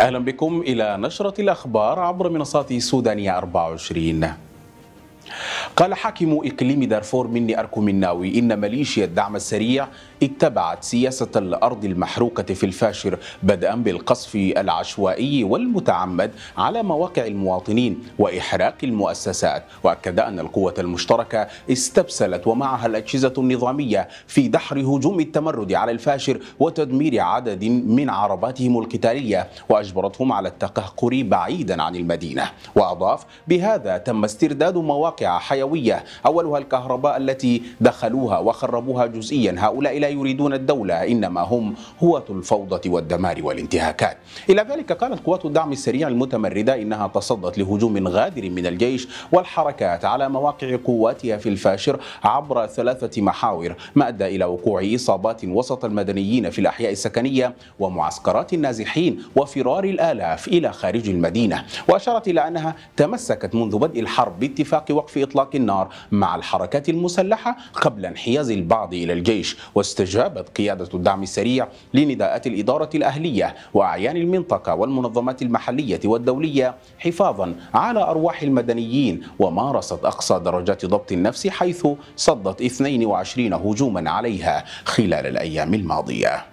أهلا بكم إلى نشرة الأخبار عبر منصات سودانية 24 قال حاكم إقليم دارفور مني أركو مناوي إن ماليشيا الدعم السريع اتبعت سياسة الأرض المحروقة في الفاشر بدءا بالقصف العشوائي والمتعمد على مواقع المواطنين وإحراق المؤسسات وأكد أن القوة المشتركة استبسلت ومعها الأجهزة النظامية في دحر هجوم التمرد على الفاشر وتدمير عدد من عرباتهم القتالية وأجبرتهم على التقهقر بعيدا عن المدينة وأضاف بهذا تم استرداد مواقع حيوية أولها الكهرباء التي دخلوها وخربوها جزئيا هؤلاء لا يريدون الدولة إنما هم هواة الفوضى والدمار والانتهاكات إلى ذلك قالت قوات الدعم السريع المتمردة إنها تصدت لهجوم غادر من الجيش والحركات على مواقع قواتها في الفاشر عبر ثلاثة محاور ما أدى إلى وقوع إصابات وسط المدنيين في الأحياء السكنية ومعسكرات النازحين وفرار الآلاف إلى خارج المدينة وأشارت إلى أنها تمسكت منذ بدء الحرب باتفاق وقف في إطلاق النار مع الحركات المسلحة قبل انحياز البعض إلى الجيش واستجابت قيادة الدعم السريع لنداءات الإدارة الأهلية وأعيان المنطقة والمنظمات المحلية والدولية حفاظا على أرواح المدنيين ومارست أقصى درجات ضبط النفس حيث صدت 22 هجوما عليها خلال الأيام الماضية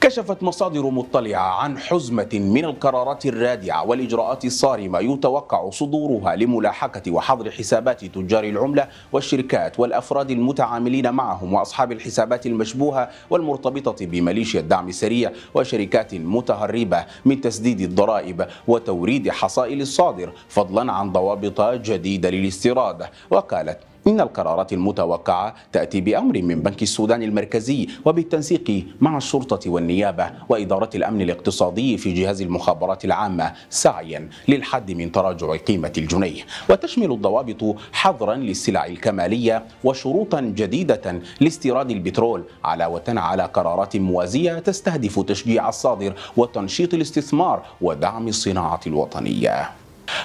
كشفت مصادر مطلعة عن حزمة من القرارات الرادعة والإجراءات الصارمة يتوقع صدورها لملاحقة وحظر حسابات تجار العملة والشركات والأفراد المتعاملين معهم وأصحاب الحسابات المشبوهة والمرتبطة بميليشيا الدعم السريع وشركات متهربة من تسديد الضرائب وتوريد حصائل الصادر فضلا عن ضوابط جديدة للاستيراد وقالت إن القرارات المتوقعة تأتي بأمر من بنك السودان المركزي وبالتنسيق مع الشرطة والنيابة وإدارة الأمن الاقتصادي في جهاز المخابرات العامة سعيا للحد من تراجع قيمة الجنيه وتشمل الضوابط حظرا للسلع الكمالية وشروطا جديدة لاستيراد البترول علاوة على قرارات موازية تستهدف تشجيع الصادر وتنشيط الاستثمار ودعم الصناعة الوطنية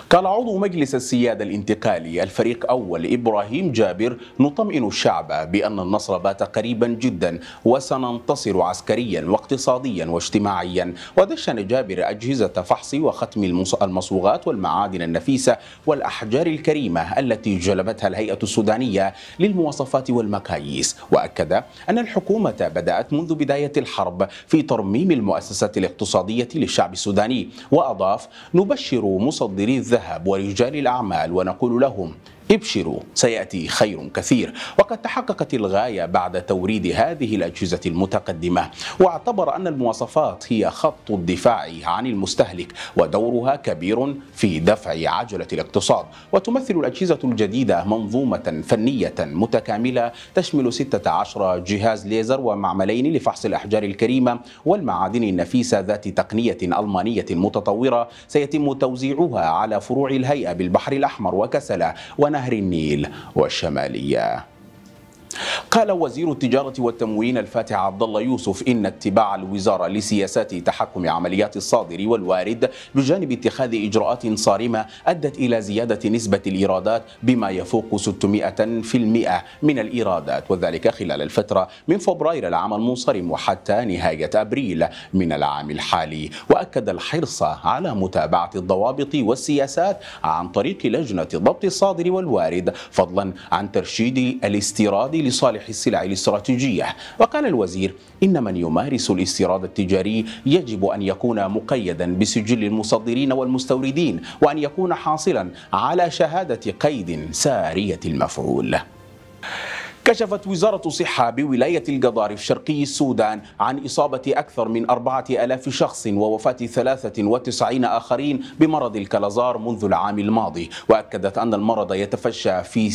قال عضو مجلس السيادة الانتقالي الفريق أول إبراهيم جابر نطمئن الشعب بأن النصر بات قريبا جدا وسننتصر عسكريا واقتصاديا واجتماعيا ودشن جابر أجهزة فحص وختم المصوغات والمعادن النفيسة والأحجار الكريمة التي جلبتها الهيئة السودانية للمواصفات والمقاييس وأكد أن الحكومة بدأت منذ بداية الحرب في ترميم المؤسسات الاقتصادية للشعب السوداني وأضاف نبشر مصدري مشتري الذهب ورجال الأعمال ونقول لهم ابشروا سيأتي خير كثير وقد تحققت الغاية بعد توريد هذه الأجهزة المتقدمة واعتبر أن المواصفات هي خط الدفاع عن المستهلك ودورها كبير في دفع عجلة الاقتصاد وتمثل الأجهزة الجديدة منظومة فنية متكاملة تشمل 16 جهاز ليزر ومعملين لفحص الأحجار الكريمة والمعادن النفيسة ذات تقنية ألمانية متطورة سيتم توزيعها على فروع الهيئة بالبحر الأحمر وكسلة ونهر نهر النيل والشمالية قال وزير التجارة والتموين الفاتح عبد الله يوسف إن اتباع الوزارة لسياسات تحكم عمليات الصادر والوارد بجانب اتخاذ إجراءات صارمة أدت إلى زيادة نسبة الإيرادات بما يفوق 600% من الإيرادات وذلك خلال الفترة من فبراير العام المنصرم وحتى نهاية أبريل من العام الحالي وأكد الحرص على متابعة الضوابط والسياسات عن طريق لجنة ضبط الصادر والوارد فضلا عن ترشيد الاستيراد لصالح شرائح السلع الاستراتيجية وقال الوزير إن من يمارس الاستيراد التجاري يجب أن يكون مقيدا بسجل المصدرين والمستوردين وأن يكون حاصلا على شهادة قيد سارية المفعول كشفت وزارة الصحة بولاية القضار في شرقي السودان عن إصابة أكثر من أربعة ألاف شخص ووفاة ثلاثة وتسعين آخرين بمرض الكلازار منذ العام الماضي وأكدت أن المرض يتفشى في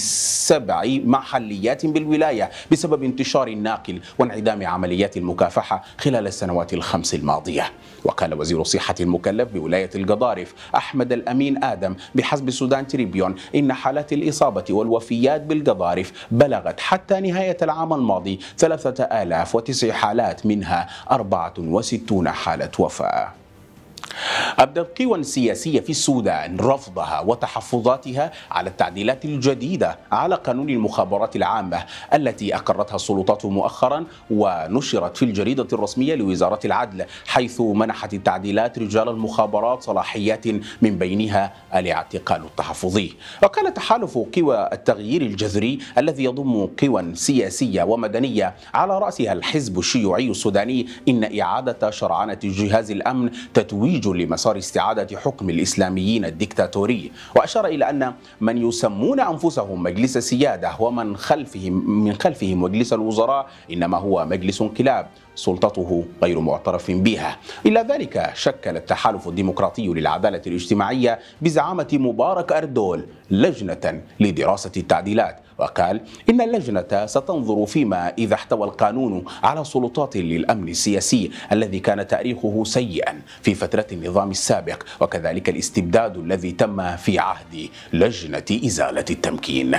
سبع محليات بالولاية بسبب انتشار الناقل وانعدام عمليات المكافحة خلال السنوات الخمس الماضية وقال وزير الصحة المكلف بولاية القضارف أحمد الأمين آدم بحسب السودان تريبيون إن حالات الإصابة والوفيات بالقضارف بلغت حتى حتى نهاية العام الماضي 3009 حالات منها 64 حالة وفاة أبدى القوى السياسية في السودان رفضها وتحفظاتها على التعديلات الجديدة على قانون المخابرات العامة التي أقرتها السلطات مؤخرا ونشرت في الجريدة الرسمية لوزارة العدل حيث منحت التعديلات رجال المخابرات صلاحيات من بينها الاعتقال التحفظي وكان تحالف قوى التغيير الجذري الذي يضم قوى سياسية ومدنية على رأسها الحزب الشيوعي السوداني إن إعادة شرعنة جهاز الأمن تتويج لمسار استعادة حكم الإسلاميين الدكتاتوري وأشار إلى أن من يسمون أنفسهم مجلس السيادة ومن خلفهم من خلفهم مجلس الوزراء إنما هو مجلس انقلاب سلطته غير معترف بها إلى ذلك شكل التحالف الديمقراطي للعدالة الاجتماعية بزعامة مبارك أردول لجنة لدراسة التعديلات وقال إن اللجنة ستنظر فيما إذا احتوى القانون على سلطات للأمن السياسي الذي كان تاريخه سيئا في فترة النظام السابق وكذلك الاستبداد الذي تم في عهد لجنة إزالة التمكين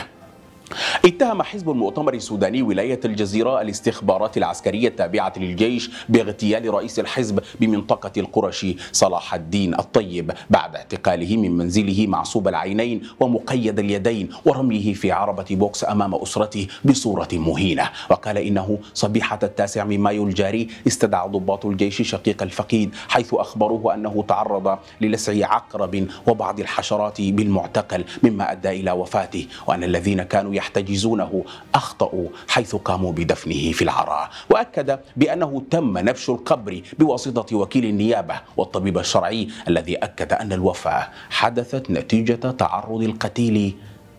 اتهم حزب المؤتمر السوداني ولاية الجزيرة الاستخبارات العسكرية التابعة للجيش باغتيال رئيس الحزب بمنطقة القرشي صلاح الدين الطيب بعد اعتقاله من منزله معصوب العينين ومقيد اليدين ورميه في عربة بوكس أمام أسرته بصورة مهينة وقال إنه صبيحة التاسع من مايو الجاري استدعى ضباط الجيش شقيق الفقيد حيث أخبروه أنه تعرض للسع عقرب وبعض الحشرات بالمعتقل مما أدى إلى وفاته وأن الذين كانوا يحتجزونه أخطأوا حيث قاموا بدفنه في العراء وأكد بأنه تم نبش القبر بواسطة وكيل النيابة والطبيب الشرعي الذي أكد أن الوفاة حدثت نتيجة تعرض القتيل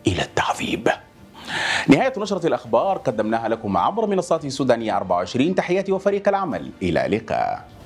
إلى التعذيب نهاية نشرة الأخبار قدمناها لكم عبر منصات سودانية 24 تحياتي وفريق العمل إلى لقاء